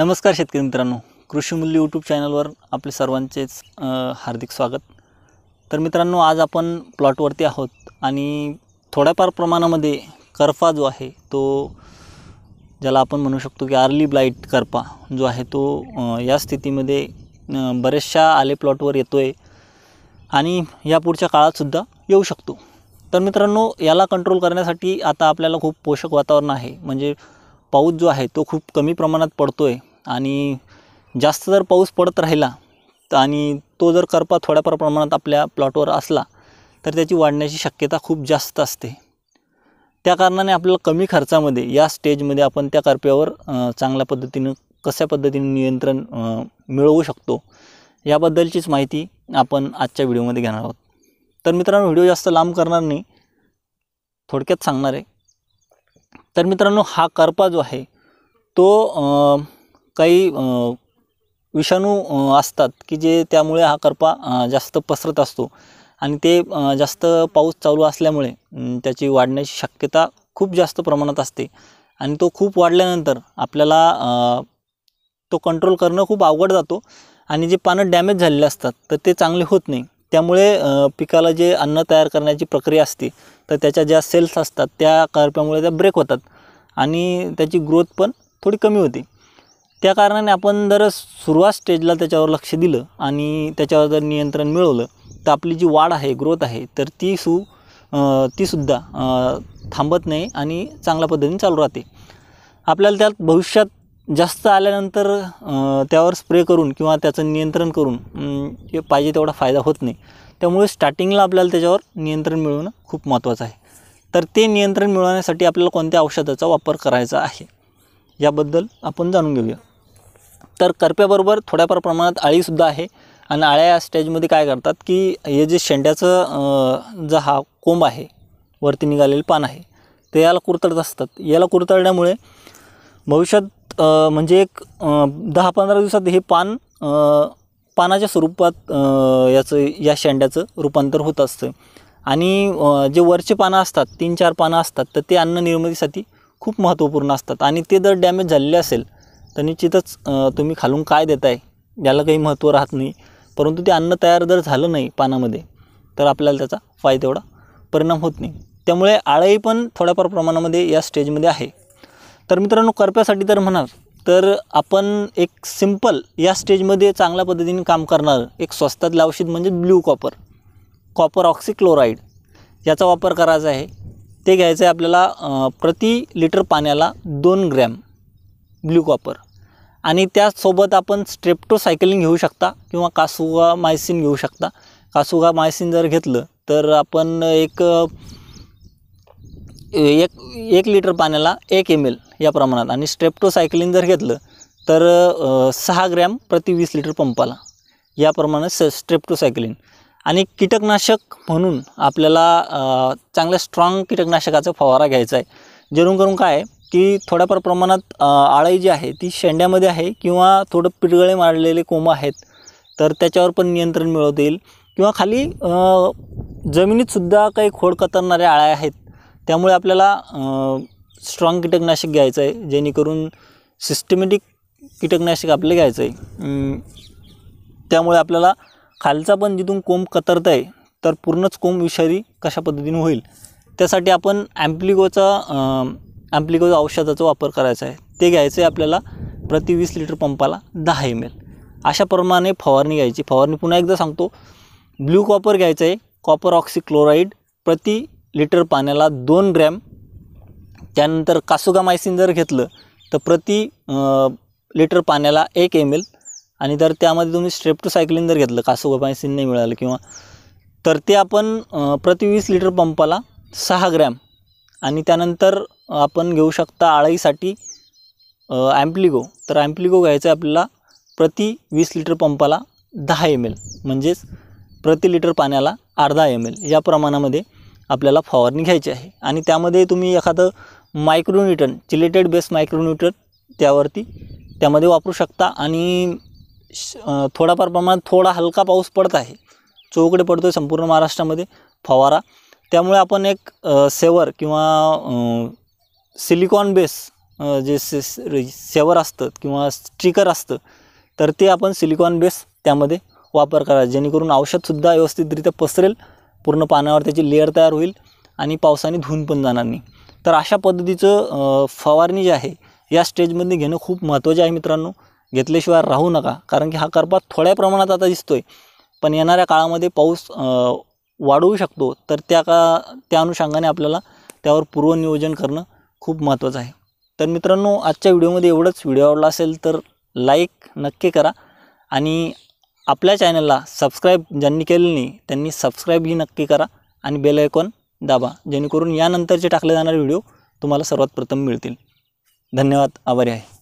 नमस्कार शेतकरी मित्रांनो कृषी मूल्य यूट्यूब चॅनलवर आपले सर्वांचेच हार्दिक स्वागत तर मित्रांनो आज आपण प्लॉटवरती आहोत आणि थोड्याफार प्रमाणामध्ये करपा जो आहे तो ज्याला आपण म्हणू शकतो की आर्ली ब्लाईट करपा जो आहे तो या स्थितीमध्ये बरेचशा आले प्लॉटवर येतो आहे आणि या पुढच्या काळातसुद्धा येऊ शकतो तर मित्रांनो याला कंट्रोल करण्यासाठी आता आपल्याला खूप पोषक वातावरण आहे म्हणजे पाऊस जो आहे तो खूप कमी प्रमाणात पडतो आहे आणि जास्त जर पाऊस पडत राहिला तर आणि तो जर करपा थोड्याफार प्रमाणात आपल्या प्लॉटवर असला तर त्याची वाढण्याची शक्यता खूप जास्त असते त्या कारणाने आपल्याला कमी खर्चामध्ये या स्टेजमध्ये आपण त्या करप्यावर चांगल्या पद्धतीनं कशा पद्धतीने नियंत्रण मिळवू शकतो याबद्दलचीच माहिती आपण आजच्या व्हिडिओमध्ये घेणार आहोत तर मित्रांनो व्हिडिओ जास्त लांब करणार नाही थोडक्यात सांगणार आहे तर मित्रांनो हा करपा जो आहे तो काही विषाणू असतात की जे त्यामुळे हा करपा जास्त पसरत असतो आणि ते जास्त पाऊस चालू असल्यामुळे त्याची वाढण्याची शक्यता खूप जास्त प्रमाणात असते आणि तो खूप वाढल्यानंतर आपल्याला तो कंट्रोल करणं खूप अवघड जातो आणि जे पानं डॅमेज झालेले असतात तर ते चांगले होत नाही त्यामुळे पिकाला जे अन्न तयार करण्याची प्रक्रिया असते तर त्याच्या ज्या सेल्स असतात त्या करप्यामुळे त्या ब्रेक होतात आणि त्याची ग्रोथ पण थोडी कमी होते त्या कारणाने आपण जर सुरुवात स्टेजला त्याच्यावर लक्ष दिलं आणि त्याच्यावर जर नियंत्रण मिळवलं तर आपली जी वाढ आहे ग्रोथ आहे तर ती सु तीसुद्धा थांबत नाही आणि चांगल्या पद्धतीने चालू राहते आपल्याला त्यात भविष्यात जास्त आल्यानंतर त्यावर स्प्रे करून किंवा त्याचं नियंत्रण करून पाहिजे तेवढा फायदा होत नाही त्यामुळे स्टार्टिंगला आपल्याला त्याच्यावर नियंत्रण मिळवणं खूप महत्त्वाचं आहे तर ते नियंत्रण मिळवण्यासाठी आपल्याला कोणत्या औषधाचा वापर करायचा आहे याबद्दल आपण जाणून घेऊया तर करप्याबरोबर थोड्याफार प्रमाणात आळीसुद्धा आहे आणि आळ्या या स्टेजमध्ये काय करतात की हे जे शेंड्याचं जो हा कोंब आहे वरती निघालेलं पान आहे ते याला कुरतडत असतात याला कुरतडल्यामुळे भविष्यात म्हणजे एक दहा पंधरा दिवसात हे पान पानाच्या स्वरूपात याचं या शेंड्याचं रूपांतर होत असतं आणि जे वरचे पानं असतात तीन चार पानं असतात तर ते अन्न निर्मितीसाठी खूप महत्त्वपूर्ण असतात आणि ते जर डॅमेज झालेले असेल तर निश्चितच तुम्ही खालून काय देताय याला काही महत्त्व राहत नाही परंतु ते अन्न तयार जर झालं नाही पानामध्ये तर आपल्याला त्याचा फायदा एवढा परिणाम होत नाही त्यामुळे आळही पण थोड्याफार प्रमाणामध्ये या स्टेजमध्ये आहे तर मित्रांनो करप्यासाठी तर म्हणाल तर आपण एक सिंपल या स्टेजमध्ये चांगल्या पद्धतीने काम करणार एक स्वस्तातलं औषध म्हणजे ब्ल्यू कॉपर कॉपर ऑक्सिक्लोराईड याचा वापर करायचा आहे ते घ्यायचं आहे आपल्याला प्रति लिटर पाण्याला दोन ग्रॅम ब्ल्यू कॉपर आणि त्यासोबत आपण सायकलिंग घेऊ शकता किंवा कासुगा मायसिन घेऊ शकता कासुगा मायसिन जर घेतलं तर आपण एक एक एक लिटर पाण्याला एक एम एल या प्रमाणात आणि स्ट्रेप्टोसायकलिन जर घेतलं तर सहा ग्रॅम प्रति वीस लिटर पंपाला या प्रमाणात स स्ट्रेप्टोसायकलिन आणि कीटकनाशक म्हणून आपल्याला चांगल्या स्ट्रॉंग कीटकनाशकाचा फवारा घ्यायचा आहे जेणेकरून काय की थोड्याफार प्रमाणात आळाई जी आहे ती शेंड्यामध्ये आहे किंवा थोडं पिरगळे मारलेले कोंब आहेत तर त्याच्यावर पण नियंत्रण मिळवता येईल किंवा खाली जमिनीतसुद्धा काही खोड कतरणाऱ्या आळ्या आहेत त्यामुळे आपल्याला स्ट्रॉंग कीटकनाशक घ्यायचं आहे जेणेकरून सिस्टमॅटिक कीटकनाशक आपले घ्यायचं आहे त्यामुळे आपल्याला खालचा पण जिथून कोंब कतरत आहे तर पूर्णच कोंब विषारी कशा पद्धतीने होईल त्यासाठी आपण ॲम्प्लिगोचा ॲम्प्लिकोज औषधाचा वापर करायचा आहे ते घ्यायचं आहे आपल्याला प्रति वीस लिटर पंपाला दहा एम एल अशा प्रमाणे फवारणी घ्यायची फवारणी पुन्हा एकदा सांगतो ब्ल्यू कॉपर घ्यायचं आहे कॉपर ऑक्सिक्लोराईड प्रति लिटर पाण्याला दोन ग्रॅम त्यानंतर मायसिन जर घेतलं तर प्रति लिटर पाण्याला एक एम एल आणि जर त्यामध्ये तुम्ही स्ट्रेप्टोसायक्लिन जर घेतलं मायसिन नाही मिळालं किंवा तर ते आपण प्रति वीस लिटर पंपाला सहा ग्रॅम आणि त्यानंतर आपण घेऊ शकता आळाईसाठी ॲम्प्लिगो तर ॲम्प्लिगो घ्यायचं आहे आपल्याला प्रति वीस लिटर पंपाला दहा एम एल म्हणजेच प्रति लिटर पाण्याला अर्धा एम एल या प्रमाणामध्ये आपल्याला फवारणी घ्यायची आहे आणि त्यामध्ये तुम्ही एखादं मायक्रोन्यूटन चिलेटेड बेस मायक्रोन्यूटन त्यावरती त्यामध्ये वापरू शकता आणि थोडाफार प्रमाणात थोडा हलका पाऊस पडत आहे चोकडे पडतो आहे संपूर्ण महाराष्ट्रामध्ये फवारा त्यामुळे आपण एक सेवर किंवा सिलिकॉन बेस जे सेवर असतं किंवा स्टिकर असतं तर ते आपण सिलिकॉन बेस त्यामध्ये वापर करा जेणेकरून औषधसुद्धा व्यवस्थितरित्या पसरेल पूर्ण पानावर त्याची लेअर तयार होईल आणि पावसाने धुवून पण जाणार नाही तर अशा पद्धतीचं फवारणी जी आहे या स्टेजमध्ये घेणं खूप महत्त्वाचे आहे मित्रांनो घेतल्याशिवाय राहू नका कारण की हा करपात थोड्या प्रमाणात आता दिसतो आहे पण येणाऱ्या काळामध्ये पाऊस वाढवू शकतो तर त्या का त्या अनुषंगाने आपल्याला त्यावर पूर्वनियोजन करणं खूप महत्त्वाचं आहे तर मित्रांनो आजच्या व्हिडिओमध्ये एवढंच व्हिडिओ आवडला असेल तर लाईक नक्की करा आणि आपल्या चॅनलला सबस्क्राईब ज्यांनी केले नाही त्यांनी सबस्क्राईबही नक्की करा आणि बेल आयकॉन दाबा जेणेकरून यानंतरचे टाकले जाणारे व्हिडिओ तुम्हाला सर्वात प्रथम मिळतील धन्यवाद आभारी आहे